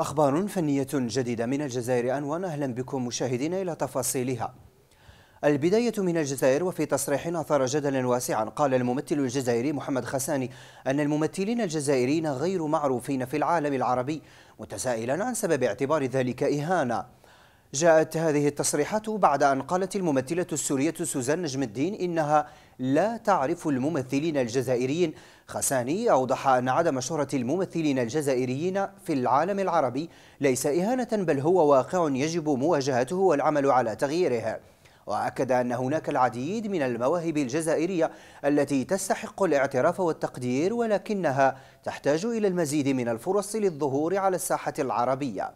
أخبار فنية جديدة من الجزائر أنوان أهلا بكم مشاهدين إلى تفاصيلها البداية من الجزائر وفي تصريح أثار جدلا واسعا قال الممثل الجزائري محمد خساني أن الممثلين الجزائريين غير معروفين في العالم العربي متسائلا عن سبب اعتبار ذلك إهانة جاءت هذه التصريحات بعد أن قالت الممثلة السورية سوزان نجم الدين إنها لا تعرف الممثلين الجزائريين خساني أوضح أن عدم شهرة الممثلين الجزائريين في العالم العربي ليس إهانة بل هو واقع يجب مواجهته والعمل على تغييره وأكد أن هناك العديد من المواهب الجزائرية التي تستحق الاعتراف والتقدير ولكنها تحتاج إلى المزيد من الفرص للظهور على الساحة العربية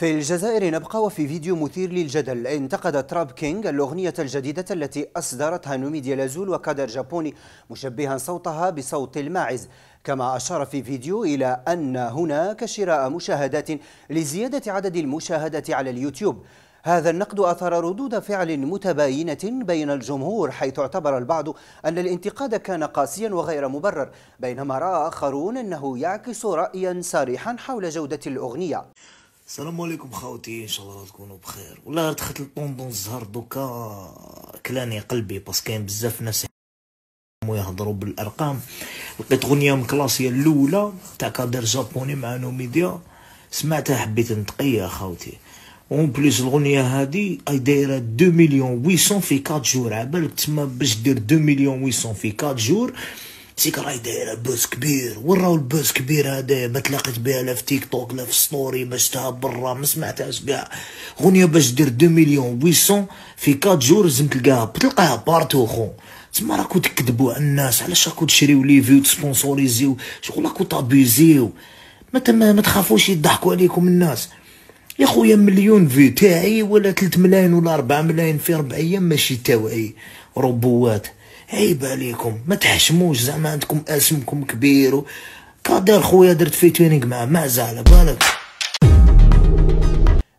في الجزائر نبقى وفي فيديو مثير للجدل انتقد تراب كينغ الأغنية الجديدة التي أصدرتها نوميديا لازول وكادر جابوني مشبها صوتها بصوت الماعز كما أشار في فيديو إلى أن هناك شراء مشاهدات لزيادة عدد المشاهدات على اليوتيوب هذا النقد أثار ردود فعل متباينة بين الجمهور حيث اعتبر البعض أن الانتقاد كان قاسيا وغير مبرر بينما رأى آخرون أنه يعكس رأيا صريحا حول جودة الأغنية السلام عليكم خاوتي ان شاء الله تكونوا بخير والله غير دخلت لطوندون الزهر دوكا كلاني قلبي باسكو كاين بزاف ناس يهضروا بالارقام لقيت غنيه من كلاسيه الاولى تاع كادر جابوني مع نوميديا سمعتها حبيت نتقي يا خاوتي اون بليس الغنيه هادي اي دايره 2 مليون 800 في 4 جور عبالك تما باش دير 2 مليون 800 في 4 جور تيك راهي دايره بوز كبير وين راهو البوز كبير هذا ما تلاقيت بها لا في تيك توك لا في ستوري ما شفتها برا ما سمعتهاش كاع غنيه باش دير 2 مليون 800 في 4 جور لازم تلقاها تلقاها بارتو خو تما راكو تكذبوا على الناس علاش راكو تشريو لي فيو تسبونسوريزيو شغل راكو تابيزيو ما تما ما تخافوش يضحكوا عليكم الناس يا خويا مليون في تاعي ولا 3 ملايين ولا 4 ملايين في 4 ايام ماشي تاوعي روبوات عيب عليكم ما تحشموش زعما عندكم اسمكم كبير و... كادر خويا درت في فيتوينينغ معاه ما زال بالك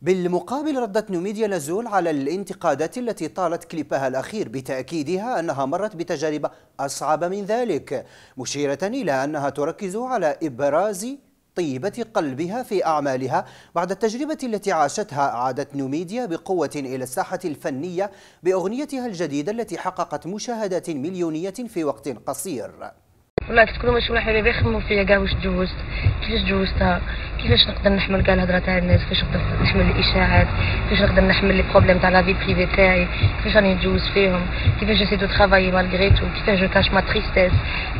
بالمقابل ردت نوميديا لازول على الانتقادات التي طالت كليبها الأخير بتأكيدها أنها مرت بتجارب أصعب من ذلك مشيرة إلى أنها تركز على إبراز طيبة قلبها في أعمالها بعد التجربة التي عاشتها عادت نوميديا بقوة إلى الساحة الفنية بأغنيتها الجديدة التي حققت مشاهدات مليونية في وقت قصير ولا تكونوا ماشي ما نشوف حبيبي فيا كاع واش تجوزت كيفاش تجوزتها كيفاش نقدر نحمل كاع الهضره تاع الناس كيفاش نقدر نحمل الاشاعات كيفاش نقدر نحمل لي بروبليم تاع لا في بريفي تاعي كيفاش راني نتجوز فيهم كيفاش جيسي دو ترافاي مالغري تو كيفاش جو كاش ما تريستيس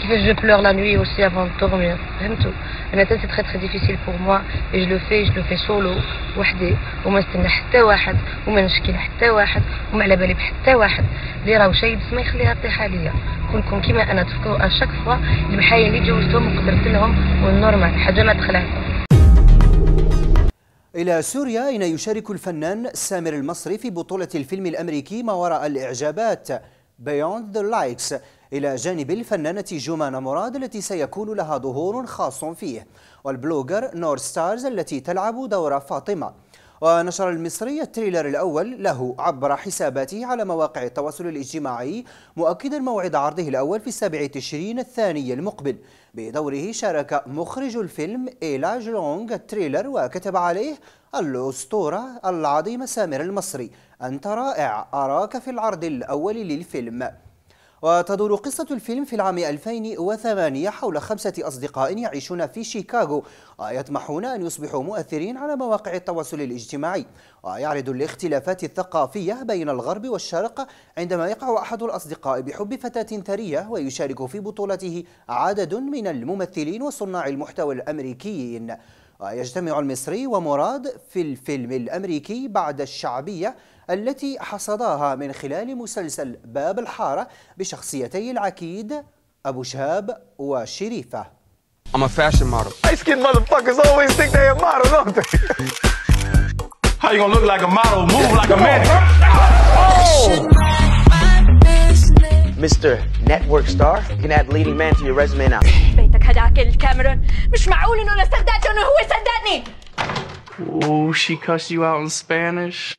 كيفاش جو بلور لا نوي اوسي افون دورمير فهمتوا انا سي تري تري ديفيسيل بور موا اي جو لو في جو لو في سولو وحدي وما نستنى حتى واحد وما نشكي حتى واحد وما على بالي بحتى واحد اللي راهو شايب ما يخليها تطيح عليا كنتم كما انا تفكروا اشاك فوا المحايا اللي جوزتهم وقدرت لهم والنورمال حاجه ما تخلعتهم إلى سوريا أين يشارك الفنان سامر المصري في بطولة الفيلم الأمريكي ما وراء الإعجابات Beyond the Likes إلى جانب الفنانة جمانة مراد التي سيكون لها ظهور خاص فيه والبلوجر نور ستارز التي تلعب دور فاطمة ونشر المصري التريلر الأول له عبر حساباته على مواقع التواصل الاجتماعي مؤكدا موعد عرضه الأول في السابع تشرين الثاني المقبل بدوره شارك مخرج الفيلم إيلا جلونغ التريلر وكتب عليه الأسطورة العظيمة سامر المصري أنت رائع أراك في العرض الأول للفيلم وتدور قصة الفيلم في العام 2008 حول خمسة أصدقاء يعيشون في شيكاغو ويطمحون أن يصبحوا مؤثرين على مواقع التواصل الاجتماعي ويعرض الاختلافات الثقافية بين الغرب والشرق عندما يقع أحد الأصدقاء بحب فتاة ثرية ويشارك في بطولته عدد من الممثلين وصناع المحتوى الأمريكيين ويجتمع المصري ومراد في الفيلم الأمريكي بعد الشعبية التي حصداها من خلال مسلسل باب الحارة بشخصيتي العكيد أبو شهاب وشريفة I'm a fashion model. Light skin motherfuckers always think they a model, don't they? How you gonna look like a model, move like a man? Oh! Mr. Network Star, you can add leading man to your resume now. بيتك هداك الكاميرون مش معقول انه انا استخدعته انه هو صدقني. Oh, she cussed you out in Spanish?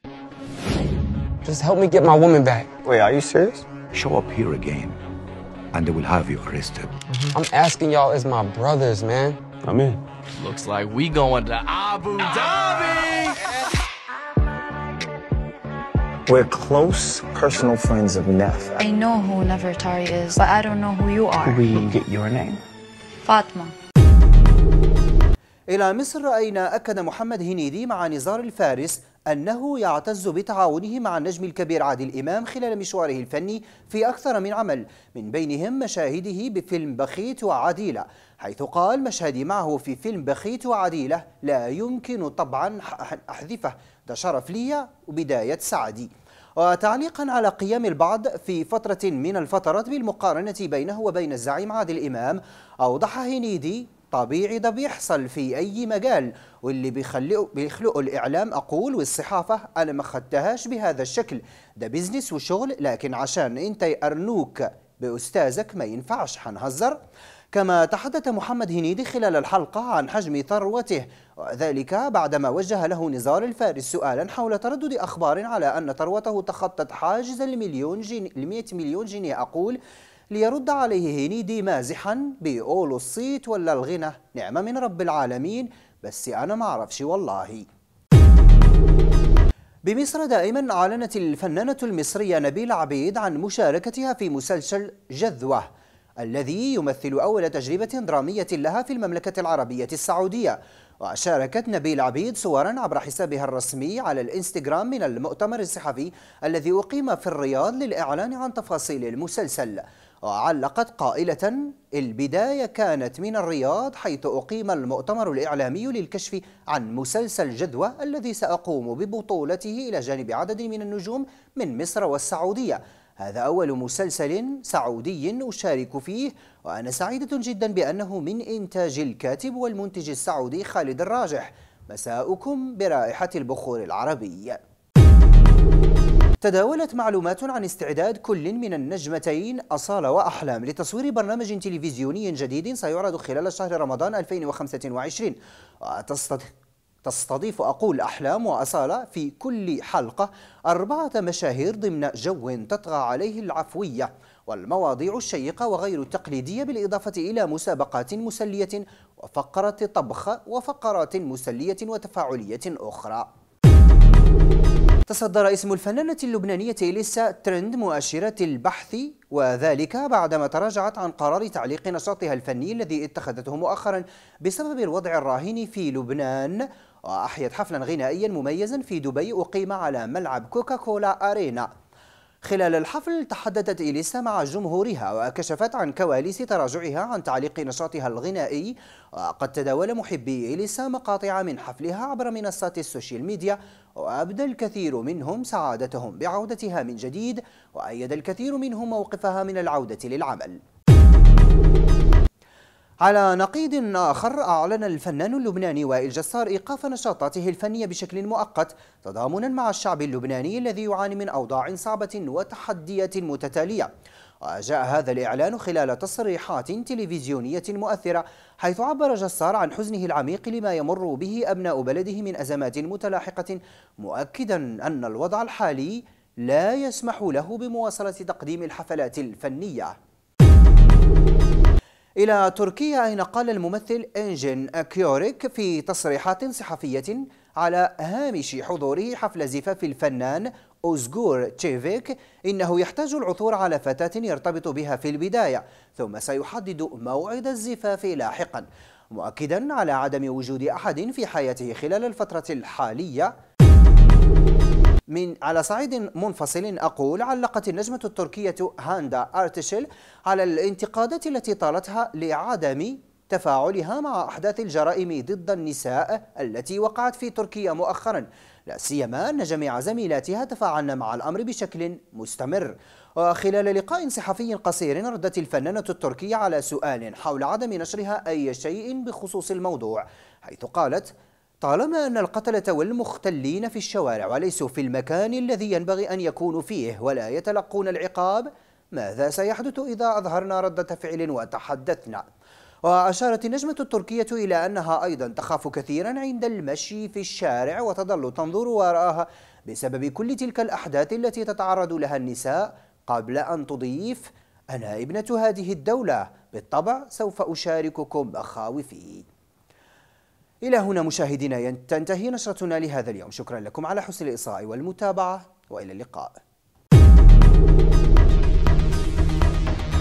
Just help me get my woman back. Wait, are you serious? Show up here again, and they will have you arrested. Mm -hmm. I'm asking y'all as my brothers, man. I'm in. Looks like we going to Abu Dhabi. We're close personal friends of Neff. I know who Nefertari is, but I don't know who you are. we get your name? Fatma. إلى مصر أين أكد محمد هنيدي مع نزار الفارس أنه يعتز بتعاونه مع النجم الكبير عادل إمام خلال مشواره الفني في أكثر من عمل من بينهم مشاهده بفيلم بخيت وعديلة حيث قال مشهدي معه في فيلم بخيت وعديلة لا يمكن طبعا أحذفه ده شرف لي وبداية سعدي وتعليقا على قيام البعض في فترة من الفترات بالمقارنة بينه وبين الزعيم عادل إمام أوضح هنيدي طبيعي ده بيحصل في أي مجال واللي بيخلقوا بيخلقوا الإعلام أقول والصحافة أنا ما خدتهاش بهذا الشكل ده بيزنس وشغل لكن عشان أنت يقرنوك بأستاذك ما ينفعش حنهزر كما تحدث محمد هنيدي خلال الحلقة عن حجم ثروته وذلك بعدما وجه له نزار الفارس سؤالا حول تردد أخبار على أن ثروته تخطت حاجز المليون جنيه المئة مليون جنيه أقول ليرد عليه هنيدي مازحا بيقول الصيت ولا الغنى نعمة من رب العالمين بس أنا معرفش والله بمصر دائما أعلنت الفنانة المصرية نبيلة عبيد عن مشاركتها في مسلسل جذوة الذي يمثل أول تجربة درامية لها في المملكة العربية السعودية وشاركت نبيل عبيد صورا عبر حسابها الرسمي على الانستغرام من المؤتمر الصحفي الذي أقيم في الرياض للإعلان عن تفاصيل المسلسل علقت قائلة البداية كانت من الرياض حيث أقيم المؤتمر الإعلامي للكشف عن مسلسل جدوى الذي سأقوم ببطولته إلى جانب عدد من النجوم من مصر والسعودية هذا أول مسلسل سعودي أشارك فيه وأنا سعيدة جدا بأنه من إنتاج الكاتب والمنتج السعودي خالد الراجح مساؤكم برائحة البخور العربي تداولت معلومات عن استعداد كل من النجمتين أصالة وأحلام لتصوير برنامج تلفزيوني جديد سيعرض خلال شهر رمضان 2025 تستضيف أقول أحلام وأصالة في كل حلقة أربعة مشاهير ضمن جو تطغى عليه العفوية والمواضيع الشيقة وغير التقليدية بالإضافة إلى مسابقات مسلية وفقرة طبخ وفقرات مسلية وتفاعلية أخرى تصدر اسم الفنانة اللبنانية إليسا ترند مؤشرة البحث وذلك بعدما تراجعت عن قرار تعليق نشاطها الفني الذي اتخذته مؤخرا بسبب الوضع الراهن في لبنان وأحيت حفلا غنائيا مميزا في دبي أقيم على ملعب كوكاكولا أرينا خلال الحفل تحدثت إليسا مع جمهورها وكشفت عن كواليس تراجعها عن تعليق نشاطها الغنائي وقد تداول محبي إليسا مقاطع من حفلها عبر منصات السوشيال ميديا وأبدى الكثير منهم سعادتهم بعودتها من جديد وأيد الكثير منهم موقفها من العودة للعمل على نقيض آخر أعلن الفنان اللبناني وائل جسار إيقاف نشاطاته الفنية بشكل مؤقت تضامنا مع الشعب اللبناني الذي يعاني من أوضاع صعبة وتحديات متتالية وجاء هذا الإعلان خلال تصريحات تلفزيونية مؤثرة حيث عبر جسار عن حزنه العميق لما يمر به أبناء بلده من أزمات متلاحقة مؤكدا أن الوضع الحالي لا يسمح له بمواصلة تقديم الحفلات الفنية إلى تركيا أين قال الممثل إنجن كيوريك في تصريحات صحفية على هامش حضوره حفل زفاف الفنان أوزغور تشيفيك إنه يحتاج العثور على فتاة يرتبط بها في البداية ثم سيحدد موعد الزفاف لاحقا مؤكدا على عدم وجود أحد في حياته خلال الفترة الحالية من على صعيد منفصل أقول علقت النجمة التركية هاندا أرتشل على الانتقادات التي طالتها لعدم تفاعلها مع أحداث الجرائم ضد النساء التي وقعت في تركيا مؤخرا لا سيما أن جميع زميلاتها تفاعلن مع الأمر بشكل مستمر وخلال لقاء صحفي قصير ردت الفنانة التركية على سؤال حول عدم نشرها أي شيء بخصوص الموضوع حيث قالت طالما أن القتلة والمختلين في الشوارع وليسوا في المكان الذي ينبغي أن يكونوا فيه ولا يتلقون العقاب ماذا سيحدث إذا أظهرنا ردة فعل وتحدثنا؟ وأشارت النجمة التركية إلى أنها أيضا تخاف كثيرا عند المشي في الشارع وتظل تنظر وراءها بسبب كل تلك الأحداث التي تتعرض لها النساء قبل أن تضيف أنا ابنة هذه الدولة بالطبع سوف أشارككم مخاوفي إلى هنا مشاهدينا تنتهي نشرتنا لهذا اليوم شكرا لكم على حسن الإصغاء والمتابعة وإلى اللقاء